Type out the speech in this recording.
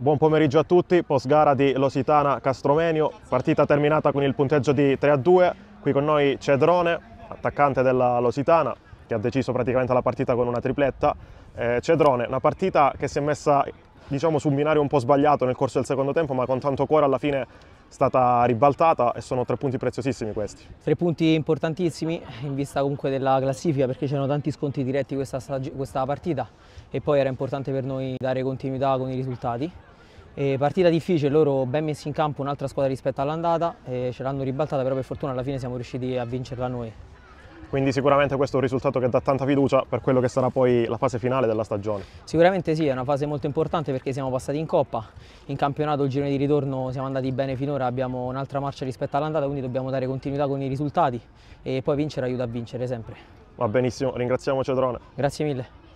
Buon pomeriggio a tutti, post gara di Lositana Castromenio, partita terminata con il punteggio di 3 a 2. Qui con noi c'è Drone, attaccante della Lositana, che ha deciso praticamente la partita con una tripletta. Eh, c'è Drone, una partita che si è messa diciamo, su un binario un po' sbagliato nel corso del secondo tempo, ma con tanto cuore alla fine è stata ribaltata e sono tre punti preziosissimi questi. Tre punti importantissimi in vista comunque della classifica perché c'erano tanti sconti diretti questa, questa partita e poi era importante per noi dare continuità con i risultati. E partita difficile, loro ben messi in campo un'altra squadra rispetto all'andata, ce l'hanno ribaltata, però per fortuna alla fine siamo riusciti a vincerla noi. Quindi sicuramente questo è un risultato che dà tanta fiducia per quello che sarà poi la fase finale della stagione. Sicuramente sì, è una fase molto importante perché siamo passati in Coppa, in campionato il girone di ritorno siamo andati bene finora, abbiamo un'altra marcia rispetto all'andata, quindi dobbiamo dare continuità con i risultati e poi vincere aiuta a vincere sempre. Va benissimo, ringraziamo Cedrone. Grazie mille.